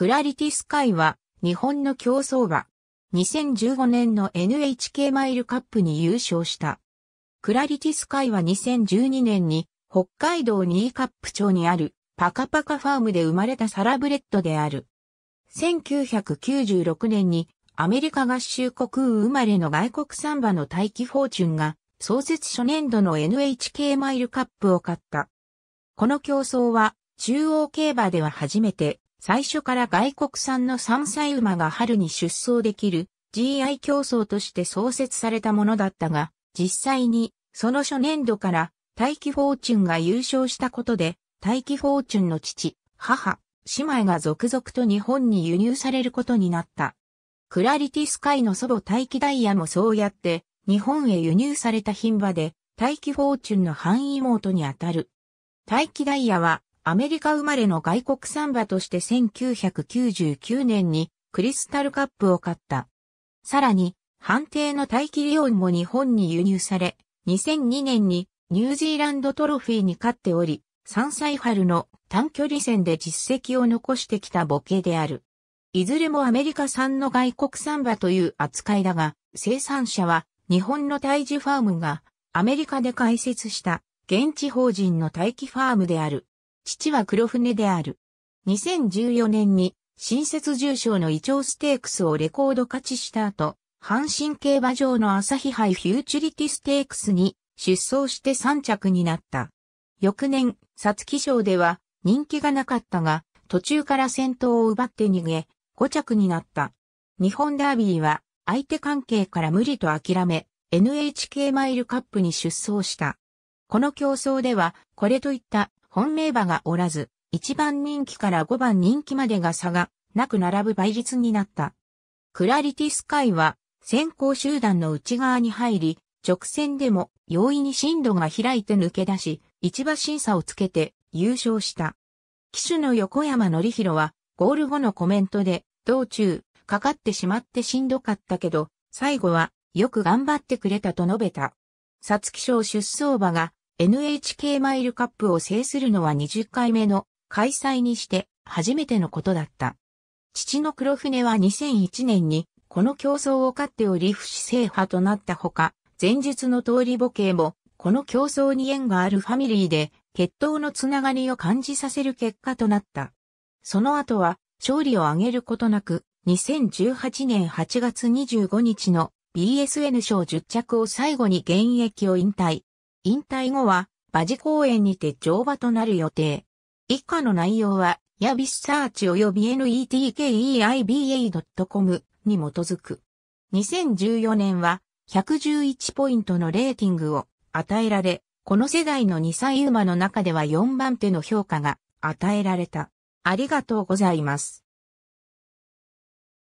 クラリティスカイは、日本の競争馬。2015年の NHK マイルカップに優勝した。クラリティスカイは2012年に、北海道ニーカップ町にある、パカパカファームで生まれたサラブレッドである。1996年に、アメリカ合衆国生まれの外国産馬の大気フォーチュンが、創設初年度の NHK マイルカップを買った。この競争は、中央競馬では初めて、最初から外国産の山菜馬が春に出走できる GI 競争として創設されたものだったが、実際にその初年度から大気フォーチュンが優勝したことで、大気フォーチュンの父、母、姉妹が続々と日本に輸入されることになった。クラリティスカイの祖母大気ダイヤもそうやって日本へ輸入された品馬で大気フォーチュンの範半妹にあたる。大気ダイヤはアメリカ生まれの外国サンバとして1999年にクリスタルカップを買った。さらに、判定の大気リオンも日本に輸入され、2002年にニュージーランドトロフィーに勝っており、3歳春の短距離戦で実績を残してきたボケである。いずれもアメリカ産の外国産馬という扱いだが、生産者は日本の待機ファームがアメリカで開設した現地法人の待機ファームである。父は黒船である。2014年に新設重賞のイチョウステークスをレコード勝ちした後、阪神競馬場の朝日杯フューチュリティステークスに出走して3着になった。翌年、皐月賞では人気がなかったが、途中から先頭を奪って逃げ、5着になった。日本ダービーは相手関係から無理と諦め、NHK マイルカップに出走した。この競争では、これといった本命馬がおらず、1番人気から5番人気までが差がなく並ぶ倍率になった。クラリティスカイは先行集団の内側に入り、直線でも容易に進路が開いて抜け出し、一馬審査をつけて優勝した。騎手の横山則弘はゴール後のコメントで、道中、かかってしまってしんどかったけど、最後はよく頑張ってくれたと述べた。皐月賞出走馬が NHK マイルカップを制するのは20回目の開催にして初めてのことだった。父の黒船は2001年にこの競争を勝っており不死制覇となったほか、前述の通り母系もこの競争に縁があるファミリーで決闘のつながりを感じさせる結果となった。その後は勝利を挙げることなく、2018年8月25日の BSN 賞10着を最後に現役を引退。引退後は、馬事公園にて乗馬となる予定。以下の内容は、ヤビスサーチ及び netkeiba.com に基づく。2014年は、111ポイントのレーティングを与えられ、この世代の2歳馬の中では4番手の評価が与えられた。ありがとうございます。